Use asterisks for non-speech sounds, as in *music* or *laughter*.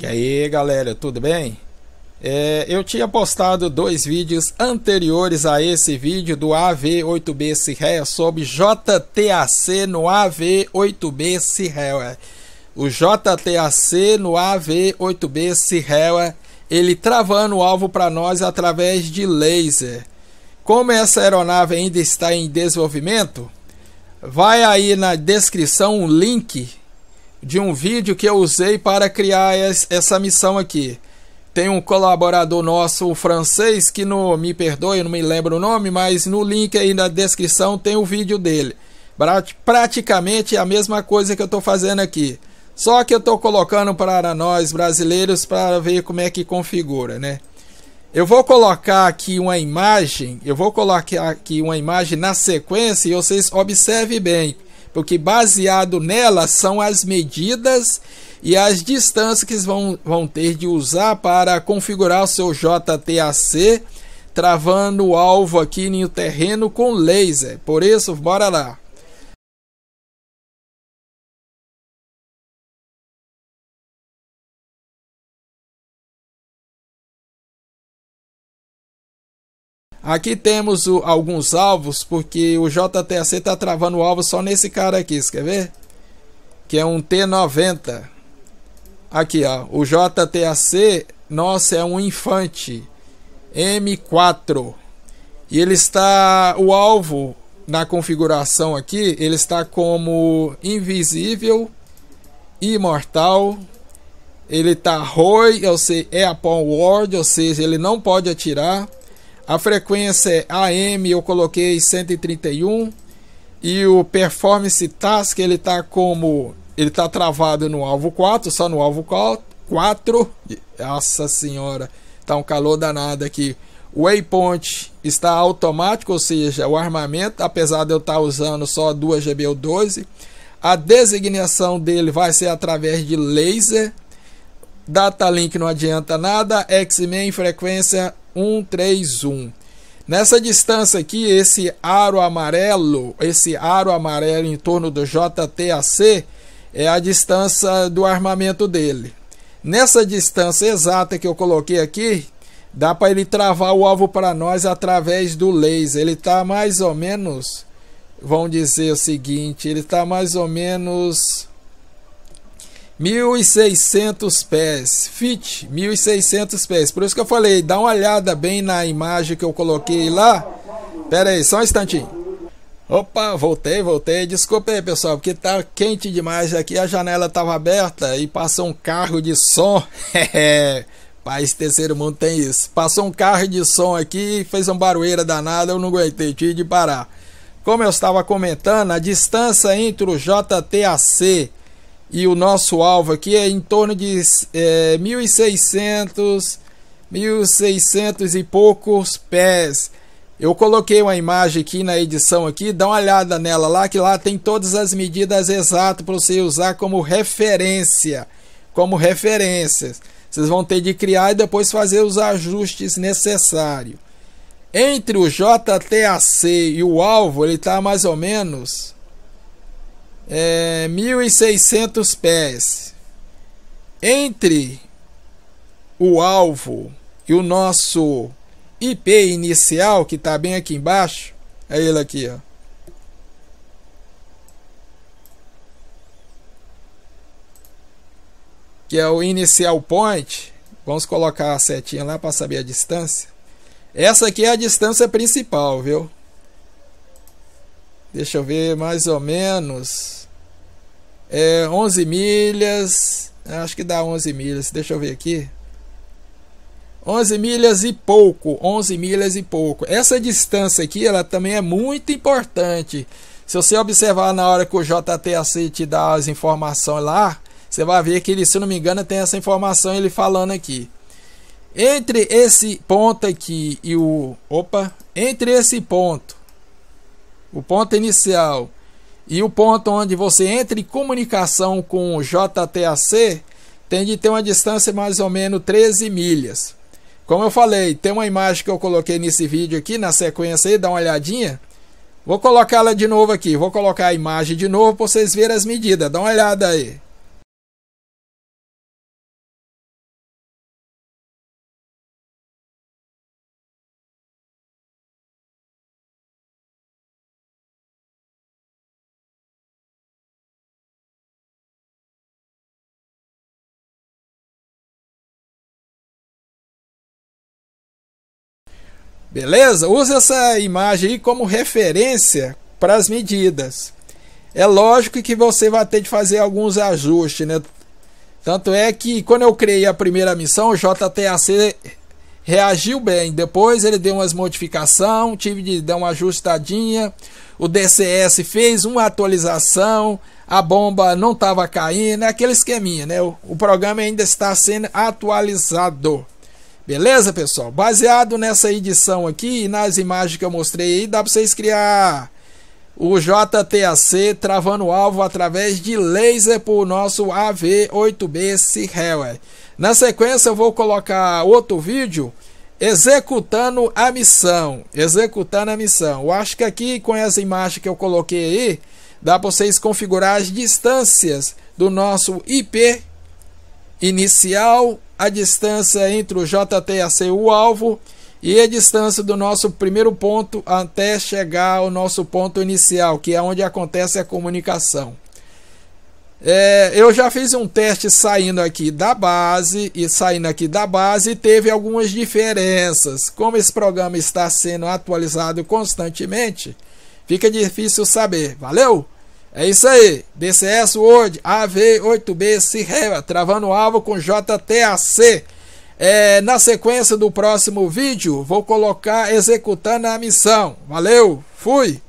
E aí galera, tudo bem? É, eu tinha postado dois vídeos anteriores a esse vídeo do AV8B Sirrel sobre JTAC no AV8B Sirrel. O JTAC no AV8B Sirrel, ele travando o alvo para nós através de laser. Como essa aeronave ainda está em desenvolvimento, vai aí na descrição um link de um vídeo que eu usei para criar essa missão aqui. Tem um colaborador nosso um francês que no me perdoe, eu não me lembro o nome, mas no link aí na descrição tem o vídeo dele. Praticamente é a mesma coisa que eu estou fazendo aqui. Só que eu estou colocando para nós brasileiros para ver como é que configura, né? Eu vou colocar aqui uma imagem, eu vou colocar aqui uma imagem na sequência e vocês observem bem porque baseado nela são as medidas e as distâncias que vão, vão ter de usar para configurar o seu JTAC, travando o alvo aqui no terreno com laser. Por isso, bora lá! Aqui temos o, alguns alvos, porque o JTAC está travando o alvo só nesse cara aqui, quer ver? Que é um T90. Aqui, ó, o JTAC, nossa, é um infante M4. E ele está o alvo na configuração aqui, ele está como invisível, imortal, ele tá ROI, ou seja, é upon ward, ou seja, ele não pode atirar. A frequência é AM eu coloquei 131 e o performance task ele tá como ele tá travado no alvo 4, só no alvo 4. Nossa senhora, tá um calor danado aqui. O waypoint está automático, ou seja, o armamento, apesar de eu estar tá usando só duas GBU 12, a designação dele vai ser através de laser. Data link não adianta nada. X-Men frequência 131. Nessa distância aqui, esse aro amarelo, esse aro amarelo em torno do JTAC é a distância do armamento dele. Nessa distância exata que eu coloquei aqui, dá para ele travar o alvo para nós através do laser. Ele está mais ou menos, vão dizer o seguinte, ele está mais ou menos 1.600 pés, fit 1.600 pés. Por isso que eu falei, dá uma olhada bem na imagem que eu coloquei lá. Pera aí, só um instantinho. Opa, voltei, voltei. Desculpa aí, pessoal, porque tá quente demais aqui. A janela tava aberta e passou um carro de som. *laughs* País terceiro mundo tem isso. Passou um carro de som aqui, fez uma barulheira danada, eu não aguentei, tive de parar. Como eu estava comentando, a distância entre o JTAC e o nosso alvo aqui é em torno de é, 1.600, 1.600 e poucos pés. Eu coloquei uma imagem aqui na edição aqui, dá uma olhada nela lá, que lá tem todas as medidas exatas para você usar como referência, como referências. Vocês vão ter de criar e depois fazer os ajustes necessários. Entre o JTAC e o alvo, ele está mais ou menos é, 1.600 pés entre o alvo e o nosso IP inicial, que está bem aqui embaixo, é ele aqui, ó. que é o inicial point, vamos colocar a setinha lá para saber a distância. Essa aqui é a distância principal, viu? Deixa eu ver mais ou menos. É, 11 milhas. Acho que dá 11 milhas. Deixa eu ver aqui. 11 milhas e pouco. 11 milhas e pouco. Essa distância aqui ela também é muito importante. Se você observar na hora que o JTAC te dá as informações lá, você vai ver que ele, se não me engano, tem essa informação ele falando aqui. Entre esse ponto aqui e o. Opa! Entre esse ponto, o ponto inicial e o ponto onde você entra em comunicação com o JTAC tem de ter uma distância mais ou menos 13 milhas. Como eu falei, tem uma imagem que eu coloquei nesse vídeo aqui, na sequência aí, dá uma olhadinha. Vou colocá-la de novo aqui, vou colocar a imagem de novo para vocês verem as medidas, dá uma olhada aí. Beleza? Use essa imagem aí como referência para as medidas. É lógico que você vai ter de fazer alguns ajustes, né? Tanto é que quando eu criei a primeira missão, o JTAC reagiu bem. Depois ele deu umas modificações, tive de dar uma ajustadinha. O DCS fez uma atualização, a bomba não estava caindo, é aquele esqueminha, né? O, o programa ainda está sendo atualizado. Beleza, pessoal? Baseado nessa edição aqui e nas imagens que eu mostrei aí, dá para vocês criar o JTAC travando alvo através de laser para o nosso AV-8B Seahawk. Na sequência eu vou colocar outro vídeo executando a missão, executando a missão. Eu acho que aqui com essa imagem que eu coloquei aí, dá para vocês configurar as distâncias do nosso IP inicial a distância entre o JTAC e o alvo e a distância do nosso primeiro ponto até chegar ao nosso ponto inicial, que é onde acontece a comunicação. É, eu já fiz um teste saindo aqui da base e saindo aqui da base e teve algumas diferenças. Como esse programa está sendo atualizado constantemente, fica difícil saber. Valeu! É isso aí. BCS Word AV8B Sirreva, travando o alvo com JTAC. É, na sequência do próximo vídeo, vou colocar executando a missão. Valeu, fui!